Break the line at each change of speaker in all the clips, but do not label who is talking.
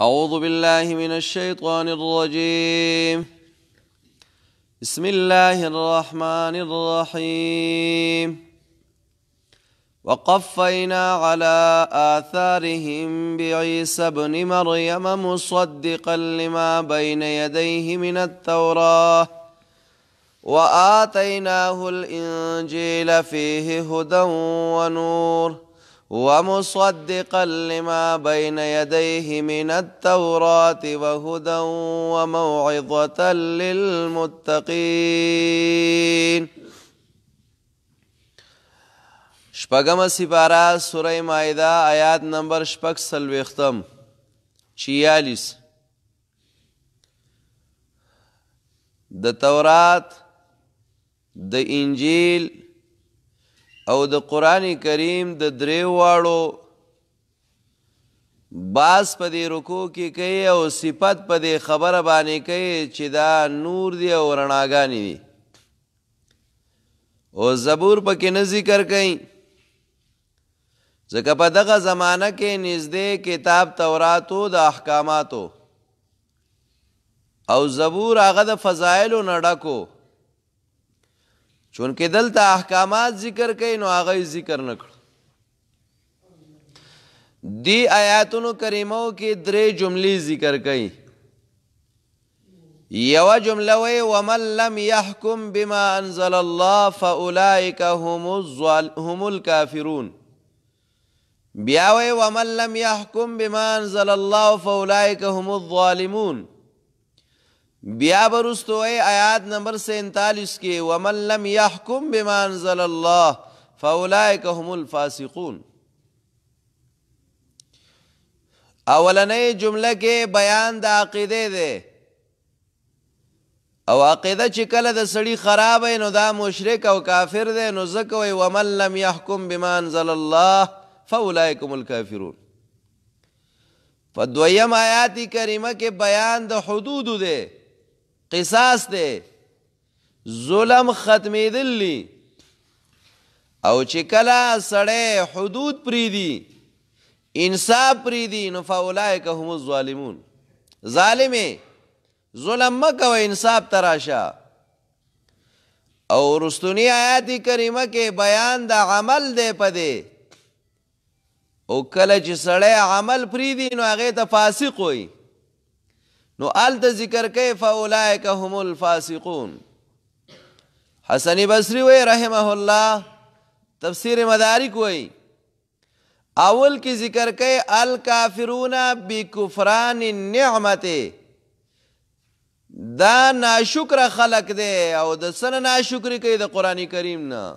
أعوذ بالله من الشيطان الرجيم بسم الله الرحمن الرحيم وقفينا على آثارهم بعيسى ابن مريم مصدقا لما بين يديه من التوراة وآتيناه الإنجيل فيه هدى ونور ومصدقا لما بين يديه من التوراة وهدى وموعظة للمتقين شپگم سپارا سوره مائده آيات نمبر شپک سلویختم چیالیس د تورات د انجیل او د قران کریم د درې واړو باس په دې رکو کې کوي او صفت په دې خبره باندې کوي چې دا نور دی او رڼاګانی دی او زبور پکې نه ذکر کوي ځکه په دغه زمانہ کې نږدې کتاب توراتو د احکاماتو او زبور هغه د فضایلو نه ډکو چون کې دلته احکامات ذکر کوي نو هغه ذکر نکړ دی آیاتونو کریمو کې درې جملې ذکر کوي یو جمله وی ومن لم يحكم بما انزل الله فاولئك هم الظال هم الكافرون بیا وی ومن لم يحكم بما انزل الله فاولئك هم الظالمون بیا برستو ای آیات نمبر 47 کې ومن لم يحكم بما انزل الله فاولئک هم الفاسقون اولنې جمله کې بیان د عقیده ده او عقیده چې کله د سړی خراب نو دا مشرک او کافر دی نو ځکه وي ومن لم يحكم بما انزل الله فاولئک هم الکافرون په دویم آیات کریمه کې بیان د حدود ده قصاص دی ظلم ختمیدلی او چې کله سړی حدود پریدي انصاف پریدي نو فاولائک هم الظالمون ظالمه ظلم مکو انصاف تراشه او رستونی آیات کریمه کې بیان د عمل دی پدې او کله چې سړی عمل پریدي نو هغه ته فاسق وي نو آل ته ذکر کوي فاولائک هم الفاسقون حسن بصری وی رحمه الله تفسیر مدارک وی اول کی ذکر کوي الکافرون بکفران النعمت دا ناشکر خلق دی او د سن ناشکری کوي د قران کریم نه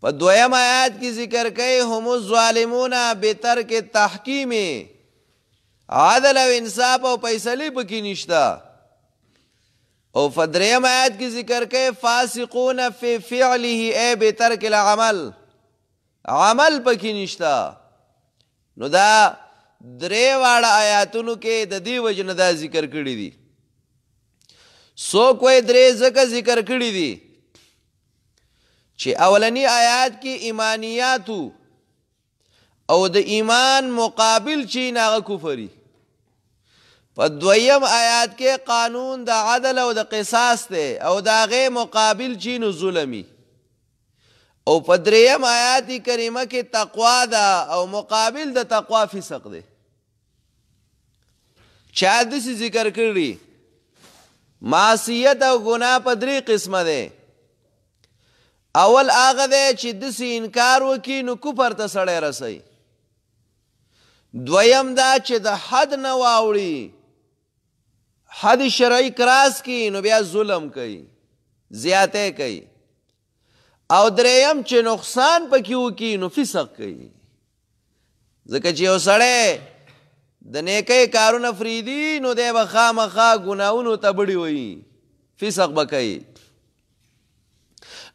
په دویم آیات کې ذکر کوي هم الظالمون بترک تحکیمه عادل او انصاف او فیصله پکې نشتا او فدریم آیات کې ذکر کې فاسقون فی فعله ای به ترک العمل عمل پکې نشتا نو دا درې واړه آیاتونو کې د دې وجنه دا ذکر کړی دي سو کوی درې ځکه ذکر کړی دي چې اولنی آیات کې ایمانیاتو او د ایمان مقابل چی ناغه کفری په دویم آیات کې قانون د عدل او د قصاص ته او دا غي مقابل چی نو ظلمي او په دریم آیات کریمه کې تقوا ده او مقابل د تقوا فسق ده چا د ذکر کړی معصیت او ګناه په درې قسمه ده اول هغه ده چې د انکار وکي نو کفر ته سړی رسي دویم دا چې د حد نه واوړي حد شرعي کراس کی نو بیا ظلم کوي زیاته کوي او دریم چې نقصان پکې وکي نو فسق کوي ځکه چې یو سړی د نیکۍ کارونه فریدي نو دی به خامخا ګناهونو ته بړي وي فسق به کوي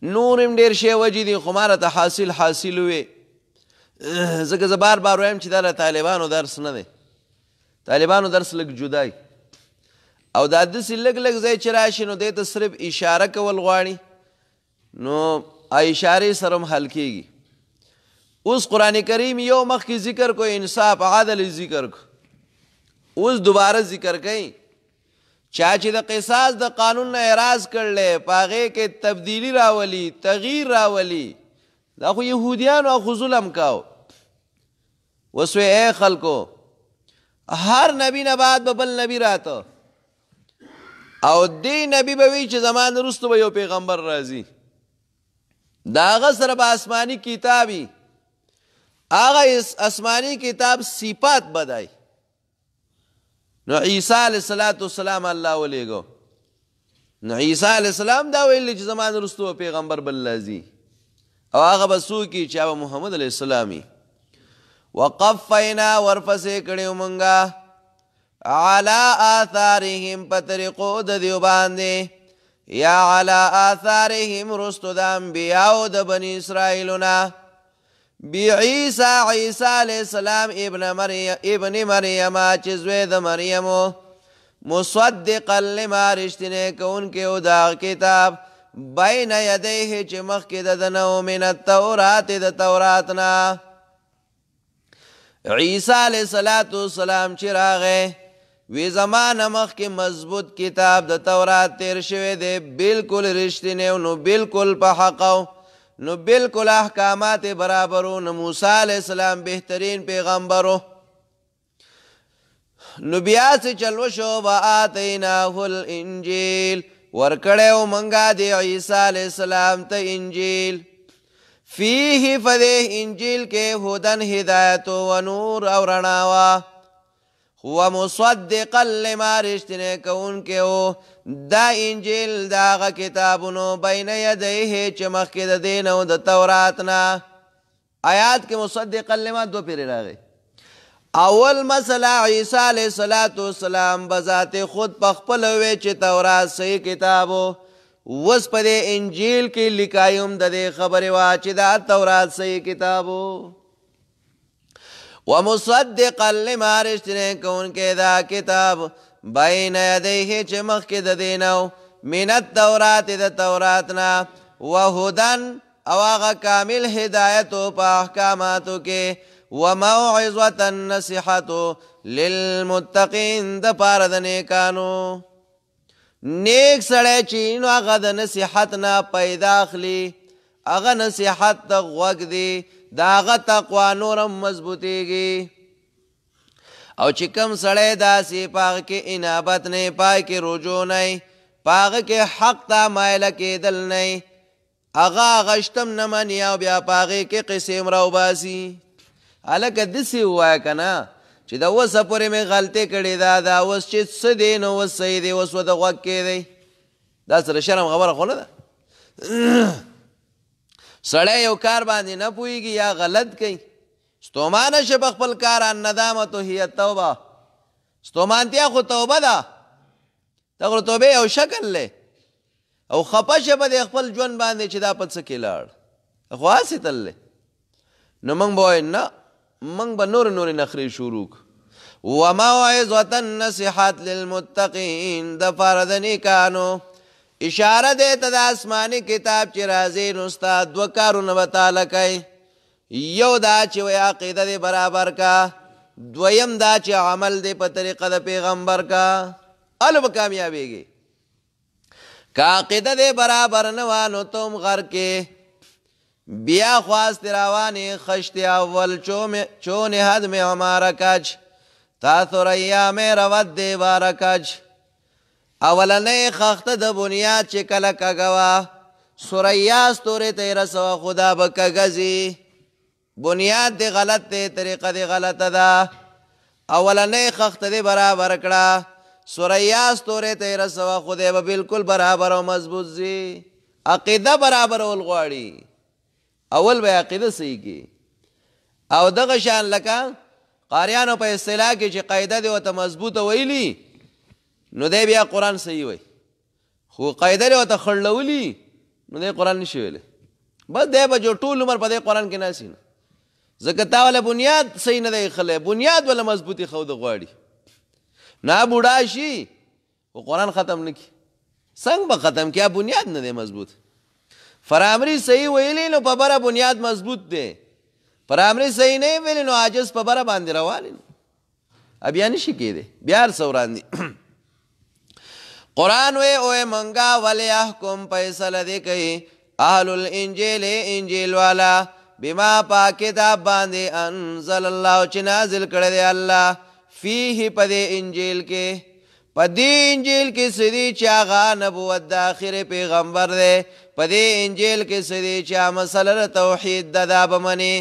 نور هم ډېر شی وجې دي خو ما راته حاصل حاصل وې ځکه زه بار بار وایم چې دا له طالبانو درس نه دی طالبانو درس لږ جدای او دا داسې لږ لږ ځای چې راشي نو دی ته صرف اشاره کول غواړي نو اشارې سره هم حل کیږي اوس قرآن کریم یو مخکې ذکر کو انصاف عادل ذکر کو اوس دوباره ذکر کوي چا چې د قصاص د قانون نه اعراض کړلې په هغې کې تبدیلی راولي تغییر راولي دا خو يهوديانو خو ظلم کاو وسوي اي خلکو هر نبی نه بعد به بل نبی راته او دی نبی به وی چې زمان وروسته به یو پیغمبر راځي دا هغه سره به آسماني کتابي هغه آسماني کتاب صفات بدای نو عیسی علیه السلام الله ولیګو نو عیسی علیه السلام دا ویل چې زمان وروسته پیغمبر بل راځي او هغه به څوک وي چې هغه محمد علیه السلامي وقفینا ورپسې کړی مونږه علی آثارهم په طریقو د دیو باندې یا علی آثارهم رستو د انبیاو د بنی اسرائیلو نه بعیسی عیسی علیه السلام ابن مریم ابن مریم چې زوی د مریمو مصدقا لما رشتنه کونکې او دا کتاب بین یدیه چې مخکې د د نو من التورات د تورات نه عیسی علیه صلوات والسلام چې راغې وی زمانه مخکې مضبوط کتاب د تورات تیر شوی دی بالکل رښتینی نو بالکل په حق نو بالکل احکامات برابرو نو موسی علیه السلام بهترین پیغمبرو نو بیا څه چلو شو و آتیناه الانجیل ورکړې او منګه دی عیسی علی السلام ته انجیل فيه فده انجیل کې هدن هدایت او نور او رڼا وا هو مصدق لما رشتنه کون کې او دا انجیل دا کتابونو بین یدیه چې مخکې د دین او د تورات نه آیات کې مصدق لما دو پیر راغی اول مسله عیسی علیه الصلاۃ والسلام بذات خود په خپل وی چې تورات صحیح کتابو وس په انجیل کې لیکایم د خبره وا چې دا تورات صحیح کتابو ومصدقا لما رشتنه کون کې دا کتاب بین یدیه چې مخ کې د دینو من التورات د توراتنا وهدن او هغه کامل هدایت او په احکاماتو کې وموعظه النصيحه للمتقين د پاره د نیکانو نیک سړی چې نو هغه د نصيحت نه پیدا اخلي هغه نصيحت ته غوږ دی دا هغه تقوا نورم مضبوطیږي او چې کم سړی داسې پاغ کې انابت نه پای کې رجوع نه پاغ کې حق ته مایل کېدل نه هغه غشتم نه منی او بیا پاغې کې قسم راو باسي الکه دسی وای کنه چې دا وسه پورې مې غلطی کړې دا دا اوس چې څه دی نو اوس صحیح دی اوس ورته غوږ کېدی دا سره شرم خبره خو نه ده سړی یو کار باندې نه پوهېږي یا غلط کوي ستومانه شه په خپل کار ان ندامتو هی توبه ستومانتیا خو توبه ده دا خو توبه یو شکل دی او خپه شه به د خپل ژوند باندې چې دا په څه کې لاړ خو هسې تللی نو موږ به وایو نه منگ با نور نور نخری شروع و موعظتن نصیحت للمتقین د فرد نیکانو اشاره دی ته د آسماني کتاب چې راځي نو ستا دوه کارونه به تعالی کوي یو دا چې وایي عقیده دې برابر کا دویم دا چې عمل دې په طریقه د پیغمبر کا الو به کامیابیږي که عقیده دې برابر نه وه نو ته هم غر کې بیا خواست روانی خشت اول چون حد عمار کج تا ثریام رود دیوار کج اولنې خخته د بنیاد چې کله کګوا سوریا ستورې ته رسوا خدا به کګزي بنیاد دی غلط دی طریقه دی غلطه ده اولنې خخته دی برابر کړه سوریا ستورې ته رسوا خدای به بالکل برابر او مضبوط زی عقیده برابر ول غواړي اول به عقیده صحیح کی او دغه شان لکه قاریانو په اصطلاح کې چې قاعده دی وته مضبوطه ویلی نو دی بیا قران صحیح وای خو قاعده دی وته خړلولی نو دی قران نشي ویلی بس دی به جو ټول عمر په دې قران کې ناسي نه ځکه تا ول بنیاد صحیح نه دی خله بنیاد ول مضبوطی خو د غواړي نه بوډا شي او قران ختم نکي څنګه به ختم کیا بنیاد نه دی مضبوط فرامری صحیح ویلی نو په بره بنیاد مضبوط دی فرامری صحیح نه ویلی نو عاجز په بره باندې روان دی بیا نشي کېدی بیا هر څه وړاندې قرآن وی اوے منگا ولی احکم پیسل دی کئی اہل الانجیل انجیل والا بما پا کتاب باندے انزل اللہ چی نازل کردے اللہ فیہی پدے انجیل کے پدی انجیل کی سدی چاغا نبوت داخر پیغمبر دے په دې انجیل کې سړي چې مسله توحید د دا بمني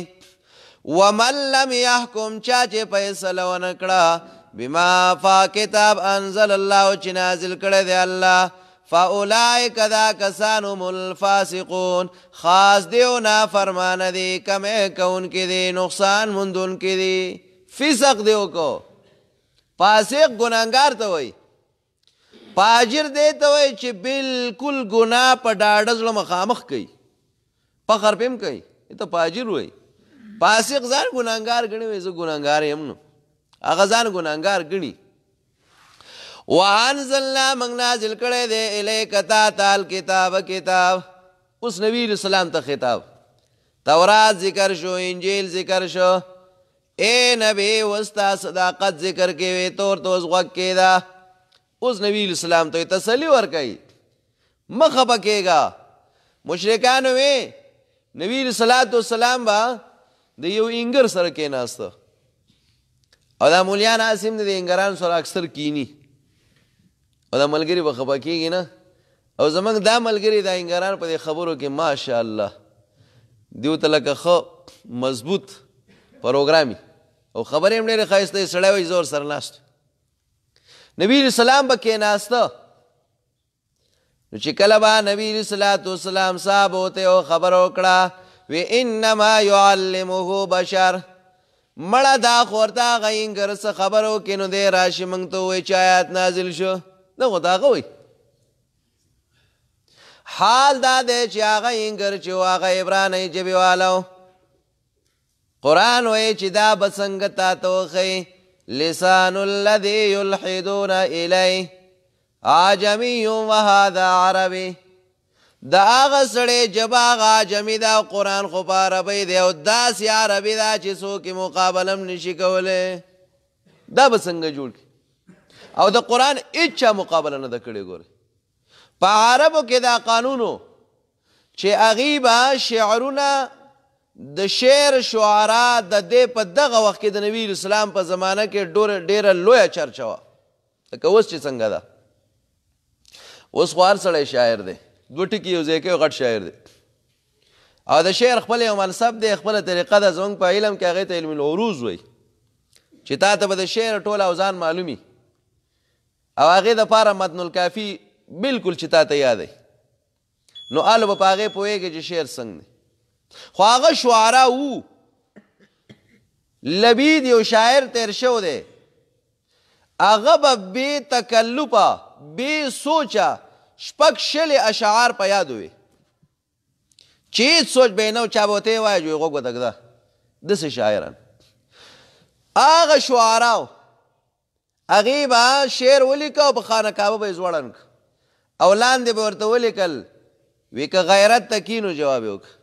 ومن لم يحكم چا چې فیصله ونکړه بما فا کتاب انزل الله چې نازل کړی دی الله فاولائک ذا کسانو الفاسقون خاص دیو نا فرمان دی کمه کون کې دی نقصان مندون کې دی فسق دیو کو فاسق ګناګار ته وای فاجر دی ته وایي چې بالکل ګناه په ډاډه زړه مخامخ کوي فخر پې هم کوي ته فاجر وایي فاسق ځان ګناګار ګڼي وای زه ګناګار یم نو هغه ځان ګناګار ګڼي وانزلنا موږ نازل کړی دی الیک تا تعال کتاب کتاب اوس نبی اسلام ته خطاب تورات ذکر شو انجیل ذکر شو اے نبی وستا صداقت ذکر کې وې تور توس غوږ کې دا اوس نبی اسلام ته تسلی ورکړي مخه پکېګا مشرکان وې نبی صلوات و سلام با د یو انګر سره کېناسته او دا مولیان عاصم د انګران سره اکثر کینی او دا ملګری به خپه کېږي نه او زمنګ دا ملګری دا انګران په خبرو کې ماشاء الله دیو تلکه خو مضبوط پروګرامي او خبرې هم ډېرې ښایسته سړی وي زور سره ناست نبی اسلام به کېناسته نو چې کله به نبی صلوات والسلام صاحب ہوتے او خبر وکړه و انما يعلمه بشر مړه دا خورتا غینګر څه خبرو کینو دې راشي مونږ ته وای چې آیات نازل شو نو خدا غوي حال دا دی چې هغه انګر چې هغه عبرانی ژبې والو قرآن وایي چې دا به څنګه تا ته وښیي لسان الذي يلحدون إليه عجمي وهذا عربي دا هغه سړی جبا هغه جمی دا قرآن خو په عربی دی او داسې عربي دا چې څوک یې مقابله هم نشي کولی دا به څنګه جوړ کړي او د قرآن هیچا مقابله نه ده کړې ګورې په عربو کې دا قانونو چې هغې به شعرونه د شعر شعرا د دې په دغه وخت کې د نبی اسلام په زمانه کې ډوره ډیره لویه چرچا وه لکه اوس چې څنګه ده اوس خو هر سړی شاعر دی دوه ټکي یو ځای کوي غټ شاعر دی او د شعر خپل یو منصب دی خپله طریقه ده زموږ په علم کې هغې ته علم العروض وایي چې تا ته به د شعر ټول اوزان معلومي او هغې دپاره متن الکافي بلکل چې تا ته یاد دی نو الو به په هغې پوهېږي چې شعر څنګه دی خو هغه شعرا وو لبید یو شاعر تیر شو دی هغه به بې تکلفه بې سوچه شپږ شلې اشعار په یاد وي چې هېڅ سوچ به یې نه و چا به ورته یې وایه جوی غوږ به تږده داسې شاعران هغه شعرا و هغې به شعر ولیکه او په خانه کعبه به یې ځوړن او لاندې به ورته ولیکل وی که غیرت ته کینو جواب یې وکړه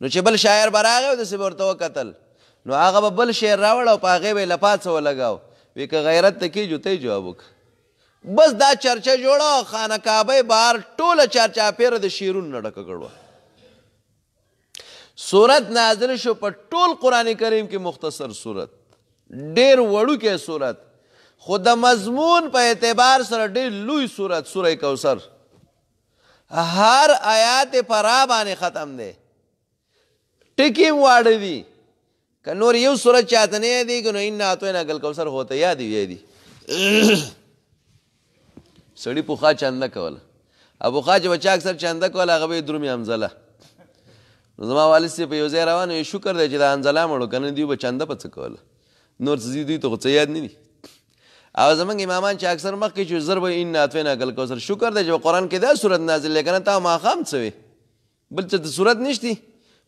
نو چې بل شاعر به راغی او داسې به ورته وکتل نو هغه به بل شعر راوړ او په هغې به یې لپات څه ولګاو وی که غیرت ته کېږو ته جواب وکړه بس دا چرچه جوړه خانه کعبه بار ټوله چارچاپیره د شیرونو نه ډکه کړوه صورت نازل شو په ټول قرآن کریم کې مختصر صورت ډیر وړوکی صورت خو د مضمون په اعتبار سره ډیر لوی صورت سوره کوثر هر آیات پرا باندې ختم دی ټکی واړه دي که نور یو سوره چاته نه یادي که نو ان اتوینا ګل کوثر هوته یادي یادي سړی پوخا چانده کوله ابو خاج بچا اکثر چانده کوله هغه به درومې امزله زما والد سي په یو ځای روان وي شکر دی چې دا انزله مړو کنه دی به چانده په څه کوله نور څه دوی ته څه یاد نه دي او زمونږ امامان چې اکثر مخکې چې زر به ان اتوینا ګل کوثر شکر دی چې قرآن کې دا صورت نازل لیکنه تا ما خام څه وي بل څه د صورت نشتی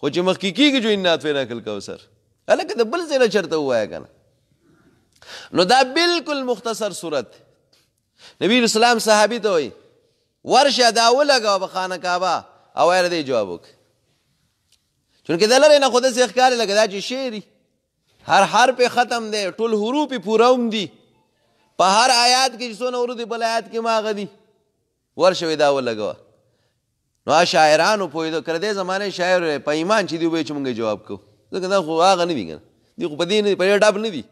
خو چې مخکې کېږي جو انات فینا کل کوثر هلکه د بل ځای نه چېرته ووایه که نه نو دا بالکل مختصر صورت نبی اسلام صحابي ته وایي ورشه دا ولګوه په خانه کعبه او یې دی جواب وکړه چونکې د لرې نه خو داسې ښکاري لکه دا چې شعر هر حرف ختم دی ټول حروف پوره هم دي په هر آیات کې چې څونه ورو دي بل آیات کې ما غدي ورشه دا ولګوه نو شاعرانو پوی د کړه دې زمانه شاعر په ایمان چې دی وې چې مونږه جواب کو ځکه دا خو هغه نه دی کنه دی خو په دې نه په یو ډاب نه دی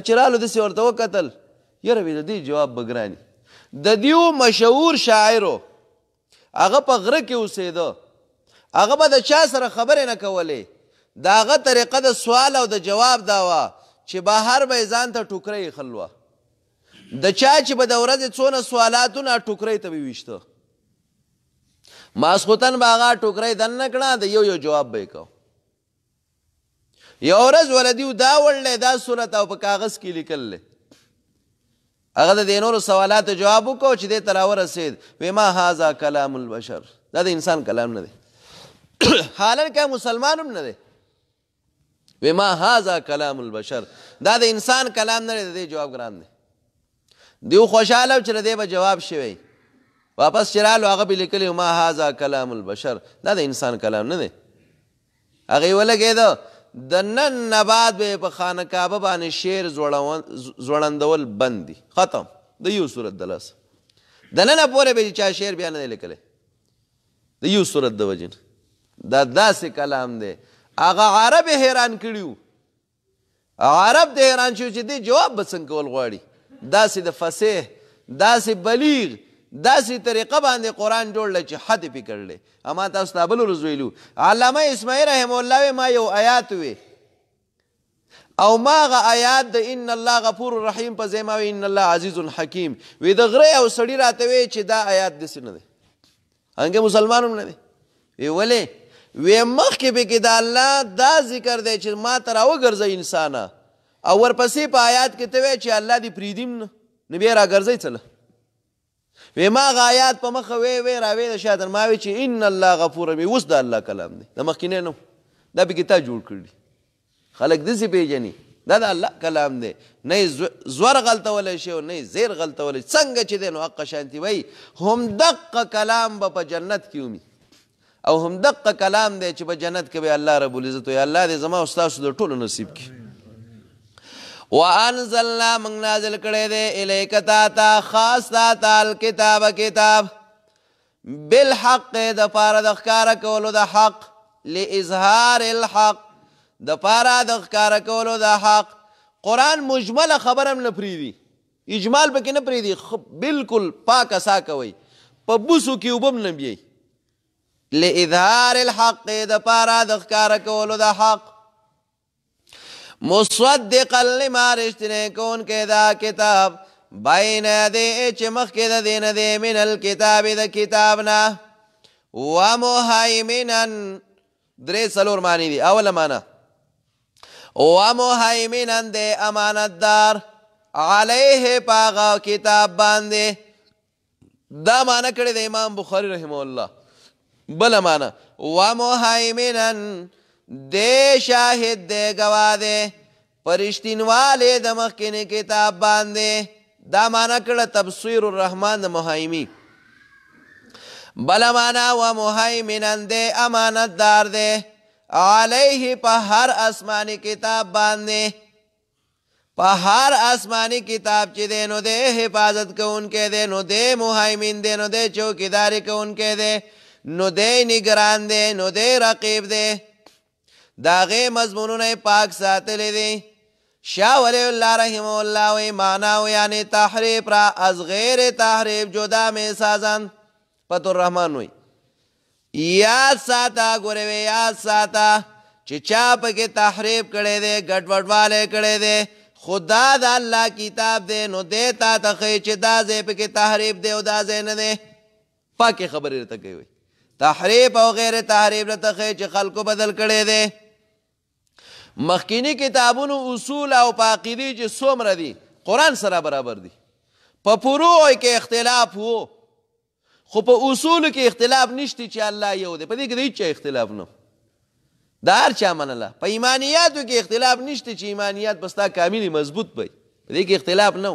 اچرالو د سی ورته وکتل یره وی د دې جواب بګرانی د دیو مشهور شاعرو هغه په غره کې اوسېده هغه به د چا سره خبرې نه کولې د هغه طریقه د سوال او د جواب دا وه چې بهر به یې ځان ته ټوکرۍ خلوه د چا چې به د ورځې څونه سوالاتونه ټوکرۍ ته به ویشته ماسخوتن باغا ټوکرې دن نکړه د یو یو جواب به کو یو ورځ ولدیو دا وړلې دا صورت او په کاغذ کې لیکلې هغه د دینورو سوالات جواب وکړو چې د تلاور رسید وما هاذا کلام البشر دا د انسان کلام نه دی حالانکه مسلمان هم نه دی وما هاذا کلام البشر دا د انسان کلام نه دی جواب ګران دی دیو خوشاله چې دی به جواب شوی واپس چې رالو هغه به لیکلی ما هذا کلام البشر دا د انسان کلام نه دی هغه یې ولګېده د نن نه بعد به په خانه کعبه باندې شعر زوړندول بند دي ختم د یو صورت د لاسه د ننه پورې به چا شعر بیا نه دی لیکلی د یو صورت د وجې دا داسې کلام دی هغه عرب حیران کړي وو عرب د حیران شو چې دی جواب به څنګه کول غواړي داسې د فصیح داسې بلیغ داسې طریقه باندې قرآن جوړ چې حد یې پې کړلی اما تاسو ته بل ورځ ویلو علامه اسماعیل رحم الله ما یو آیات وې او ما هغه آیات د ان الله غفور رحیم په ځای ما ان الله عزیز حکیم وې د غرې او سړي راته وې چې دا آیات داسې نه دی هنګې مسلمان هم نه دی وې ولې وې مخکې پکې د الله دا ذکر دی چې ما ته راوګرځه انسانه او ورپسې په آیات کې ته وې چې الله دې پرېږدي نه نو بیا راګرځئ څه وې ما غایات په مخه وې وې راوې د شاتن ما وی چې ان الله غفور رحیم اوس د الله کلام دی د مخکینه نو دا به کتاب جوړ کړی خلک دې پیژني دا د الله کلام دی نه زور غلطولی شي او نه زیر غلطولی څنګه چې دی نو حق شانتی وای هم دقه کلام به په جنت کې ومي او هم دقه کلام دی چې په جنت کې به الله رب العزت یا الله دې زما او ستاسو د ټولو نصیب کړي وانزلنا من نازل کړي دي الیک تا تا خاص تا تال کتاب کتاب بالحق د فار د ښکارا کولو د حق لاظهار الحق د فار د ښکارا کولو د حق قران مجمل خبرم نه پریدي اجمال پکې نه پریدي بالکل پاک اسا کوي په بوسو کې وبم نه بي لاظهار الحق د پارا د ښکار کولو د حق مصدقا لما رشتنه کون کې دا کتاب بین دې چې مخ کې د دین دې من الكتاب د کتابنا ومهیمنا درې سلور معنی دي اوله معنی ومهیمنا دې امانتدار علیه پاغا کتاب باندې دا معنی کړی د امام بخاری رحمه الله بل معنی ومهیمنا دی شاهد دی گواه دی پرشتینواله د مخکنی کتاب باندې دا معنا کړه تبصیر الرحمن د مهایمی بل معنا و مهیمنن دی امانت دار دی علیه په هر آسمانی کتاب باندې په هر آسمانی کتاب چې دی نو دی حفاظت کوونکی دی نو دی مهیمن دی نو دی چوکیداری کوونکی دی نو دی نگران دی نو دی رقیب دی دا غي مضمونونه پاک ساتلې دي شاه ولی الله رحمه الله و معنا و یعنی تحریف را از غیر تحریف جدا می سازند پتو الرحمن وی یاد ساته ګوره وی یاد ساته چې چا پکې تحریف کړي دي ګډوډواله کړي دي خدا د الله کتاب دی نو دی تا ته خی چې دا ځای پکې تحریف دی او دا ځای نه دی پاکې خبرې راته کوي تحریف او غیر تحریف راته خی چې خلکو بدل کړی دی مخکینی کتابونو اصول او پاقیدی چې څومره دي قرآن سره برابر دي په فروع کې اختلاف وو خو په اصول کې اختلاف نشتی چې الله یو دی په دې کې د هیڅ اختلاف نه د هر چا منله په ایمانیاتو کې اختلاف نشته چې ایمانیات بستا کاملی مضبوط وي په دې کې اختلاف نه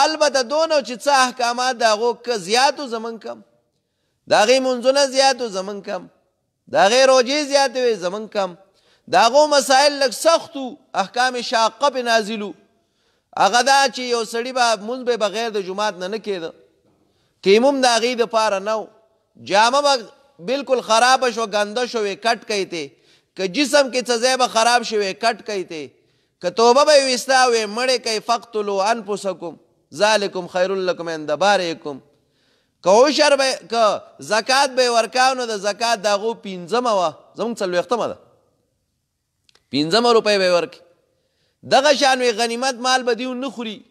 البته دونه چې څه احکامات د هغو که زیاتو زمن کم د هغې منځونه زیاتو زمن کم د هغې روجې زیاتې وې زمن کم دا غو مسائل لک سختو احکام شاقه په نازلو هغه دا چې یو سړی به مونږ به بغیر د جماعت نه نه کېده تیمم دا غي د پاره نو جامه به بالکل خراب شو ګنده شو کټ کایته ک جسم کې څه به خراب شوه کټ کایته ک توبه به وستا و مړې کای فقتلوا انفسکم ذالکم خیرلکم عند بارکم کو شر به ک زکات به ورکاونو د زکات دغه پینځمه و زموږ څلوختمه ده 15 روپۍ به ورکي دغه شان غنیمت مال به دیو نه خوري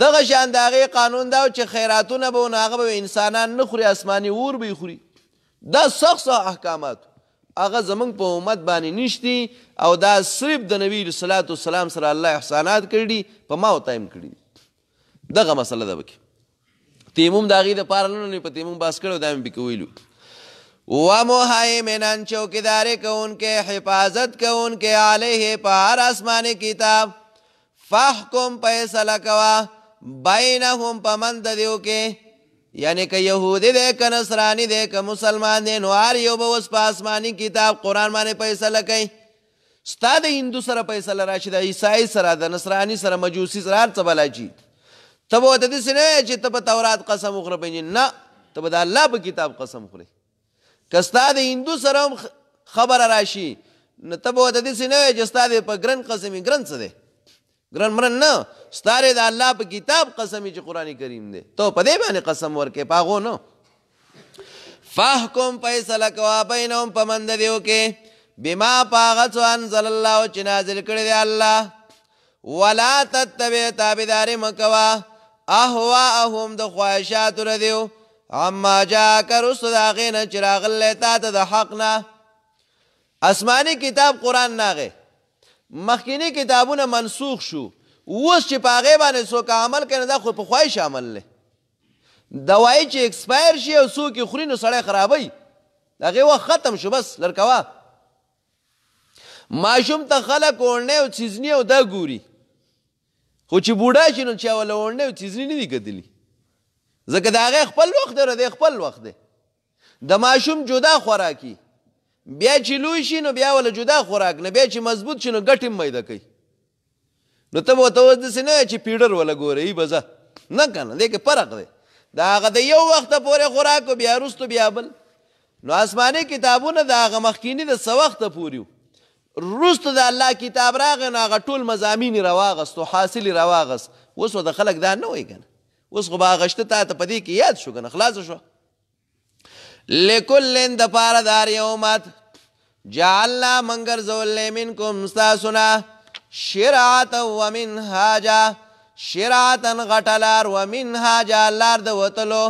دغه شان د هغې قانون دا چې خیراتونه به نه هغه به انسانان نه خوري اسماني اور به خوري دا سخت سخت احکامات هغه زمونږ په امت باندې نشتی او دا صرف د نبی صلوات والسلام سره الله احسانات کړي په ما او تایم کړي دغه مسله ده بکی تیموم د هغې د پاره نه په تیموم باس کړو دا مې پکې ویلو و مهیمنن چوکیداری کونکه حفاظت کونکه علیه په هر آسمانی کتاب فحکم فیصله کوا بینهم پمند دیو کې یعنی که يهودي ده که نصراني ده که مسلمان ده نو هر یو به اوس په آسماني کتاب قرآن باندې فیصله کوي ستا د هندو سره فیصله راشي د عیسایي سره د نصراني سره مجوسي سره هر څه بلاجي ته به ورته داسې نه چې ته په تورات قسم وخوره نه ته به د الله په کتاب قسم خورې کستا د هندو سره هم خبره راشي نو ته به ورته داسې نه وایې چې ستا د په ګرن قسم ګرن څه دی ګرن مرن نه ستا د الله په کتاب قسم چې قرآن کریم دی ته په دې باندې قسم ورکې په هغو نه فاحکم فیصله کوه بینهم په منځ دې وکې بما پاغه څه انزل الله چې نازل کړی دی الله ولا تتبع تابعداري مکوا اهواهم د خواهشات ردیو عما جاءك رسل اغینا چراغل لتا ته د حق نه آسمانی کتاب قران ناغه مخکینی کتابونه منسوخ شو اوس چې پاغه باندې څوک عمل کنه دا خو په خواهش عمل له دوای چې اکسپایر شي او څوک خوري نو سړی خرابوي هغه وخت ختم شو بس لړکوا ماشوم ته خلک وړنه او چیزنی او دا ګوري خو چې بوډا شي نو چا ولا وړنه او چیزنی نه دی کتلی ځکه د هغې خپل وخت دی د خپل وخت دی د ماشوم جدا خوراکي بیا چې لوی شي نو بیا وله جدا خوراک نه بیا چې مضبوط شي نو ګټې هم میده کوي نو ته به ورته اوس داسې نه چې پیډر وله ګوره ای به ځه نه که نه دی کې فرق دی د هغه د یو وخته پورې خوراک بیا وروستو بیا بل نو آسماني کتابونه د هغه مخکینی د څه وخته پورې وو روستو د الله کتاب راغی نو هغه ټول مزامین یې راواغست او حاصل یې راواغست اوس د خلک دا نه وایي که نه اوس خو به غشته تا ته پدې کې یاد شو کنه خلاص شو لکل د پاره دار یومت جعلنا منګر زول منکم استاسنا شرعت و منهاجا شرعتن غټلار و منهاجا لار د وتلو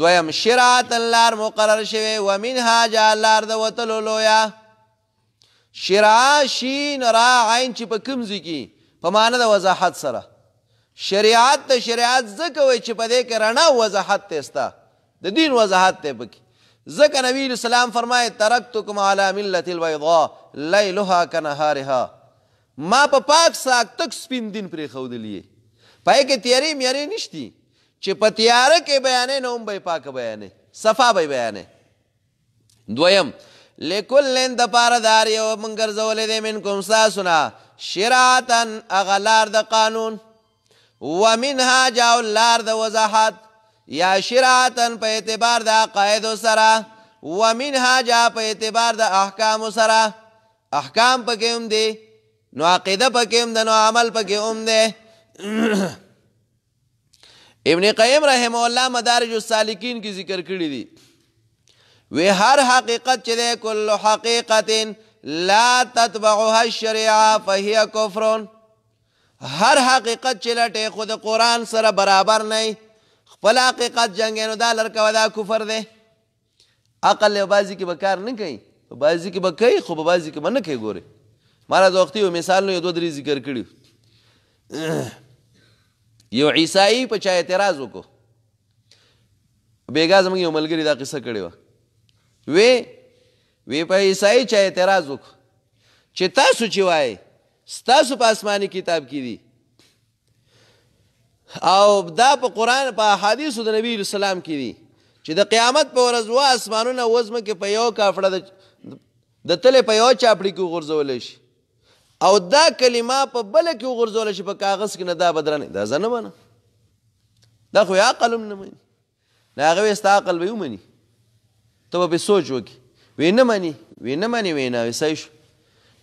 دویم شرعت لار مقرر شوی و منهاجا لار د وتلو لویا شرع شین را عین چې په کوم ځکی په معنی د وضاحت سره شریعت ته شریعت ځکه وایي چې په دې کې رڼا وضاحت دی ستا د دین وضاحت دی پکې ځکه نبی اسلام فرمایي ترکتکم علی ملت البیضاء لیلها کنهارها ما په پا پاک ساک تک سپین دین پرې خودلی پای کې تیاری میاري نشتی چې په تیاره کې بیانې نوم به پاک بیانې صفا به بیانې دویم لیکلن د پاره دار یو منګر زولې دې من کوم ساسونه شراتن اغلار د قانون و منها جاو لار د وضاحت یا شرعتن په اعتبار د عقاید سره و منها جا په اعتبار د احکام سره احکام پکې هم دي نو عقیده پکې هم ده نو عمل پکې هم ده ابن قیم رحم الله مدارج السالکین کی ذکر کړی دی وی هر حقیقت چې ده کل حقیقت لا تتبعها الشریعه فهي کفر هر حقیقت چې لټې خو د قرآن سره برابر نه خپل حقیقت جنګی نو دا لرکوه دا کفر دی عقل یو بعضې کې به کار نه کوي په بعضې کې به کوي خو په بعضې کې به نه کوي ګورې ما را د وختي یو مثال نو یو دوه درې ذکر کړي یو عیسایی په چا اعتراض وکړو بېګا زموږ یو ملګري دا قصه کړې وه وې وې په عیسایي چا اعتراض وکړو چې تاسو چې وایي ستاسو په آسماني کتاب کې دي او دا په قران په احادیثو د نبی اسلام کې دي چې د قیامت په ورځ وا اسمانونه وزمه کې په یو کافړه د د تله په یو چاپړي کې غرزول شي او دا کلمه په بل کې غرزول شي په کاغذ کې نه دا بدرنه دا ځنه ونه دا خو یا قلم نه مانی دا هغه وستا عقل به ومني ته به سوچ وکي وینه مانی وینه مانی وینه وسایش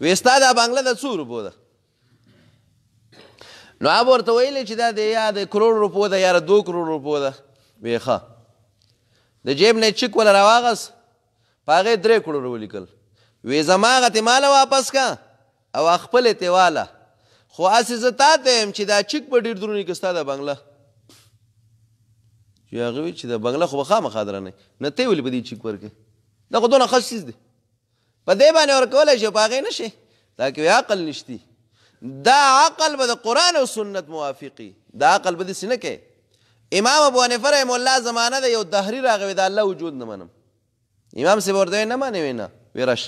وستا دا بنگله د څو روپو ده نو هغه ورته ویلې چې دا د یا د کروڑ روپو ده یا د دو کروڑ روپو ده ویې ښه د جیب نه چک ولا راواغس په هغې درې کروڑ ولیکل وې زما هغه تې ماله واپس کا او خپلې تې واله خو هسې زه تا ته یم چې دا چک به ډېر درونی که ستا د بنګله چې هغه چې د بنګله خو به خامخا درنه نه ته یې ولې په دې چک ورکې دا خو دونه خس څیز دی په دې باندې ورکول شي په هغه نشي دا کې عقل نشتی دا عقل به د قران او سنت موافقي دا عقل به دې نه کوي امام ابو حنیفه رحم الله زمانه د یو دهری راغوي د الله وجود نه منم امام سی ورده نه مانی وینا ویرش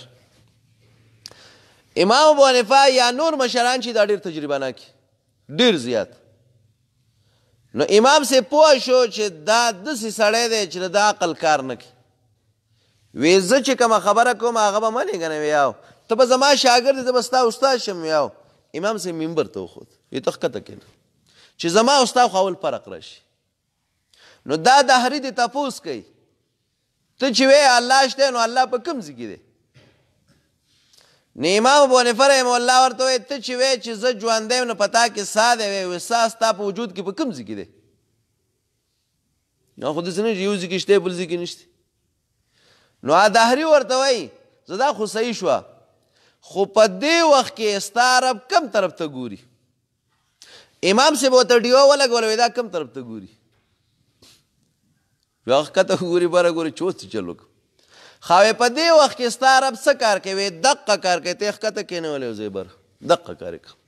امام ابو حنیفه یا نور مشران چې دا ډیر تجربه نه کوي ډیر زیات نو امام سے پوه شو چې دا داسې سړی دی چې د عقل کار نه کوي وی زه چې کوم خبره کوم هغه به منې کنه ویاو ته به زما شاګرد دی ته به ستا استاد شم ویاو امام صاحب منبر ته وخوت وی ته ښکته کېنه چې زما او ستا خو اول فرق راشي نو دا دهري دې تپوس کوي ته چې وی الله شته نو الله په کوم ځای کې دی نو امام ابو حنیفه رحم الله ورته وی ته چې وی چې زه ژوندی یم نو پتا کې سا دی وی وی سا ستا په وجود کې په کوم ځای کې دی نو خو داسې نه چې یو ځای کې شته بل ځای کې نشته نو دهری ورته وای زدا خو صحیح شو خو په دې وخت کې ستارب کم طرف ته ګوري امام سے بوته ډیو ولګول ودا کم طرف ته ګوري وخت کته ګوري بره ګوري چوت چلو خاوې په دې وخت کې ستارب څه کار کوي دقه کار کوي ته کته کینولې زیبر دقه کار کوي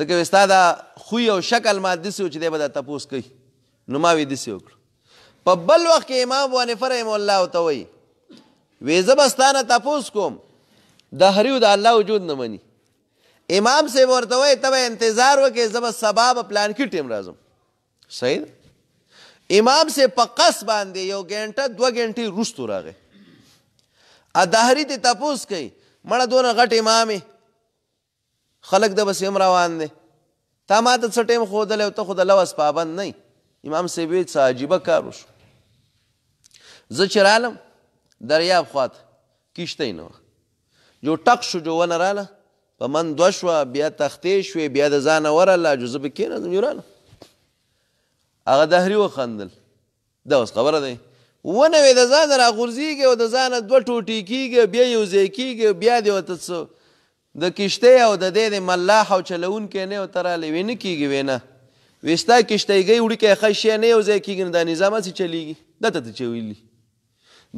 ځکه وستا دا خو یو شکل ما دسی و چې دی به دا تپوس کوي نو ما وی دسی وکړو په بل وخت کې امام ابو حنیفه رحم الله ته وایي وی زبستانه تاسو کوم د هریو د الله وجود نه مني امام صاحب ورته وایي ته انتظار وکې زب سبب پلان کې ټیم راځم صحیح امام سے پقص باندې یو غنټه دو غنټې روستو راغې ا دهری ته تپوس کئ مړه دون غټ امامې خلک د بس هم روان دي تا ما ته څټیم خودل او ته خود لوس پابند نه امام سے به عجیب کار وشو زه چې رالم دریاب خواته کیشته نه جو ټک شو جو ونه راله په من دوه شوه بیا تختې شوې بیا د ځانه ورله جو زه به کېنم جو راله هغه دهري وخندل دا اوس خبره دی ونه وې د ځانه راغورځېږي او د ځانه دوه ټوټې کېږي بیا یو ځای کېږي بیا دې ورته څه د کښتۍ او د دې د ملاح او چلوونکی نه یې ورته رالی وې نه کېږي وې نه وې ستا کښتۍ ګۍ وړوکی ښه شی نه یو ځای کېږي نو دا نظام هسې چلېږي دا ته ته چې ویلي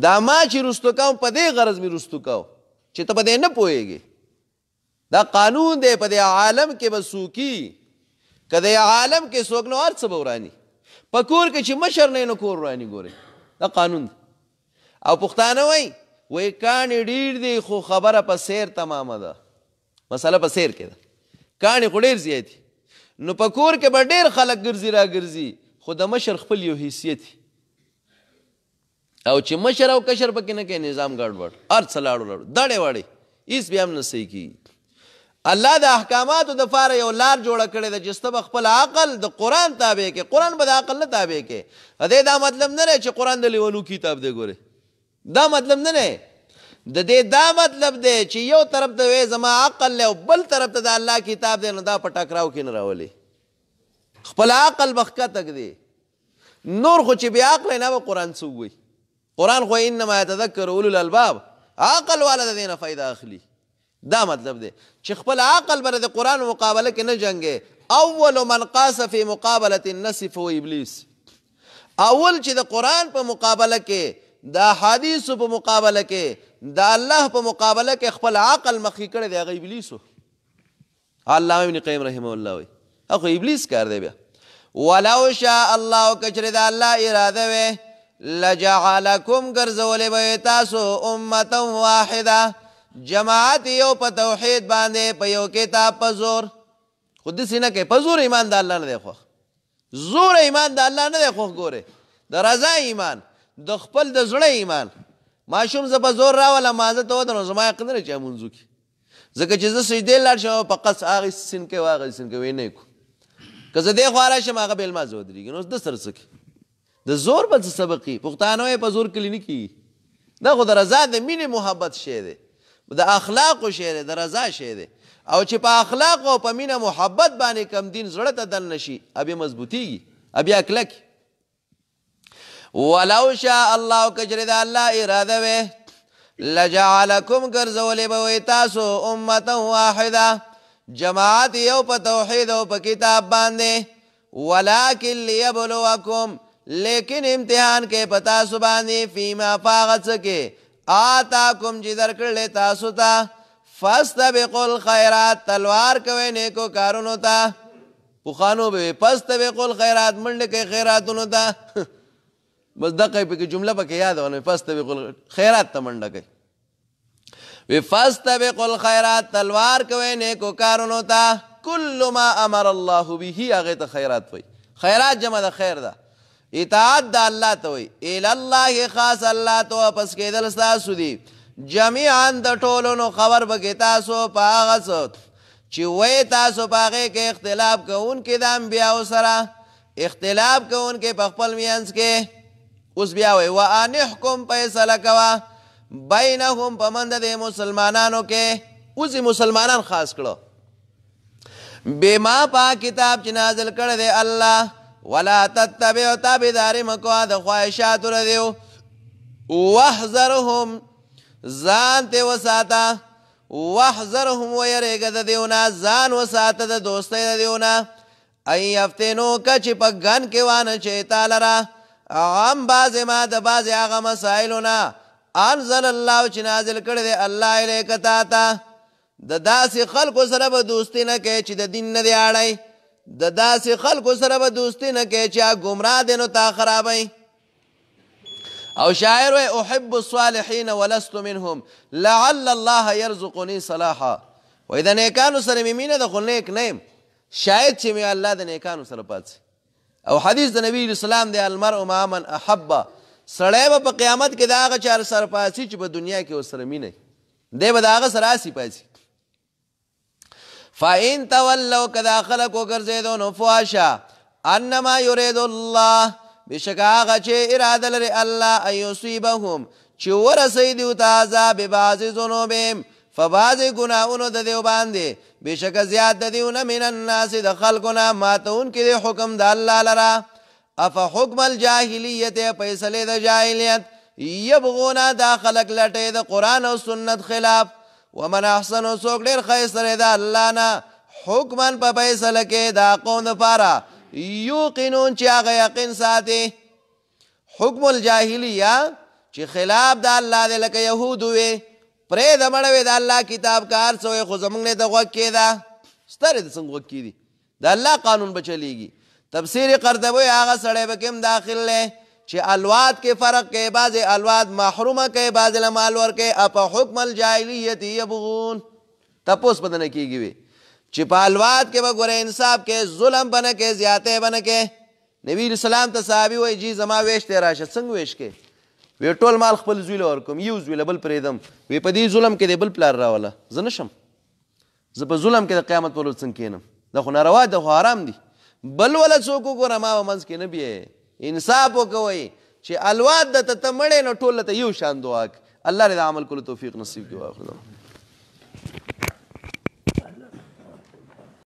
دا ما چې رستو کوم په دې غرض مې رستو کوم چې ته په دې نه پوهېږې دا قانون دی په دې عالم کې به څوکي که د عالم کې څوک نو هر څه به وراني په کور کې چې مشر نه نو کور وراني ګورې دا قانون دی او پښتانه وایي وایي کاڼې ډېر دي خو خبره په سیر تمامه ده مسله په سیر کې ده کاڼې خو ډېر زیاتي نو په کور کې به ډېر خلک ګرځي را ګرځي خو د مشر خپل یو حیثیت دی او چې مشر او کشر پکې نه کې نظام ګډوډ ارڅ لاړو لاړو دړې وړې هیڅ بیا هم نه صحیح کیږي الله د احکاماتو د فاره یو لار جوړه کړې ده چې ستا خپل عقل د قرآن تابع کې قرآن به د عقل نه تابع کې د دا مطلب نه دی چې قرآن د لیونو کتاب دی ګوره دا مطلب نه دی د دې دا مطلب دی چې یو طرف ته وې زما عقل له بل طرف ته د الله کتاب دی نو دا په ټکراو کې نه راولي خپل عقل بخکه تک دی نور خو چې بیا عقل نه و قرآن سو وي قران خو انما يتذكر اولو الالباب عقل والا د دینه فائدہ اخلي دا مطلب دی چې خپل عقل بر د قران مقابله کې نه جنگه اول من قاس فی مقابله النسف و ابلیس اول چې د قران په مقابله کې د حدیث په مقابله کې د الله په مقابله کې خپل عقل مخې کړی دی هغه ابلیسو علامه ابن قیم رحمه الله وی هغه ابلیس کار دی بیا ولو شاء الله کچره د الله اراده وی لجعلکم ګرځولې به تاسو امته واحده جماعت یو په توحید باندې په یو کتاب په زور خود سینه کې په زور ایمان د الله نه دی خو زور ایمان د الله نه دی خو ګوره د رضا ایمان د خپل د زړه ایمان ماشوم زه په زور راول مازه ته ودرم زما قدر چا منځو کې ځکه چې زه سجدې لاړ شم په قص هغه سین کې واغې سین کې وینې کو که زه دې خواره شم هغه بل ما زو درېږي نو د سر سکه د زور به څه سبق وي پښتانه یې په زور کلي نه کیږي دا خو د رضا د مینې محبت شی دی د اخلاقو شی دی د رضا شی دی او چې په اخلاق او په مینه محبت باندې کم دین زړه ته دن نشي ابي مضبوطیږي ابي اکلک ولو شاء الله کجرد الله اراده و لجعلکم ګرځولې به وي تاسو امته واحده جماعت یو په توحید او په کتاب باندې ولکن لیبلوکم لیکن امتحان کې پتا سبانی فیما فاغت سکے آتا کم جدر کرلے تاسو تا فستبقو الخیرات تلوار کوئے نیکو کارونو تا پخانو بے فستبقو الخیرات منڈ کے خیراتونو تا بس دقه په کې جمله پکې یاد ونه فستبقو الخیرات ته منډه کوي وی فستبقو الخیرات تلوار کوئے نیکو کارونو تا کل ما امر الله به هغه ته خیرات وای خیرات جمع د خیر ده اطاعت د الله ته وي ال الله خاص الله ته واپس کېدل تاسو دي جميعا د ټولونو خبر بګی تاسو په هغه چې وې تاسو په هغه کې اختلاف کوون کې د انبیا سره اختلاف کوون کې په خپل میانس کې اوس بیا وې وانحکم فیصله کوا بینهم پمند د مسلمانانو کې اوس مسلمانان خاص کړو بما پا کتاب چې نازل کړ دی الله ولا تتبع تابعداري مکو د خواهشات ور دیو واحذرهم ځان ته وساته واحذرهم ويرګ د دیونا ځان وساته د دوستۍ د دیونا ای افتنو کچ په ګن کې وانه چې تعالی را عام باز ما د باز هغه مسائلونه انزل الله چې نازل کړی دی الله الیک تا تا د داسې خلکو سره به دوستی نه کوي چې د دین نه دی اړای د داسې خلکو سره به دوستی نه کوي چې ګمراه دی نو تا خرابوي او شاعر وی احب الصالحین ولست منهم لعل الله يرزقني صلاحا وای د نیکانو سره مې مینه د خو نیک نه شاید چې مې الله د نیکانو سره پاتې او حدیث د نبی اسلام دی المرء مع من احب سړی به په قیامت کې دا هغه چا سره پاتې چې په دنیا کې وسره مینه دی به دا هغه سره آسی پاتې فاین تولوا کدا خلق وګرځیدو نو فواشا انما یرید الله بشکا غچې اراده لري الله ايصيبهم چې ورسې دیو تازه به باز ذنوبهم فباز گناهونو د دیو باندې بشک زیات د دیو نه من الناس د خلقنا ماتون کې حکم د الله لرا اف حکم الجاهلیت فیصله د جاهلیت یبغونا دا خلق لټې د قران او سنت خلاف ومن احسن څوک ډیر خیس لري دا الله نه حکمن په فیصله کې دا قوم د پاره یوقنون چې هغه یقین ساتي حکم الجاهلیه چې خلاف د الله دی لکه يهود وي پرې د مړوي د الله کتاب کار سوې خو زمونږ نه دغه کېدا ستاره د څنګه وکېدي د الله قانون بچلېږي تفسیر قرطبي هغه سړی به کوم داخله چې الواد کې فرق کې بعض الواد محرومه کې بعض لمال ور کې اپ حکم الجاهلیت یبغون تاسو بدنه کیږي وي چې په الواد کې وګوره انصاف کې ظلم بنه کې زیاته بنه کې نبی اسلام ته صحابي وای جی زما ویش ته راشه څنګه ویش کې وی ټول مال خپل زوی لور کوم یو زوی بل پرېدم وی په دې ظلم کې بل پلار راواله زه نشم زه په ظلم کې د قیامت پر ورځ څنګه کینم دا خو ناروا ده خو حرام دي بل ولا څوک وګوره ما ومنځ کې نه بیه انصاف وکوي چې الواد د ته مړې نو ټول ته یو شان دعا الله دې عمل کولو توفیق نصیب کړي واخلو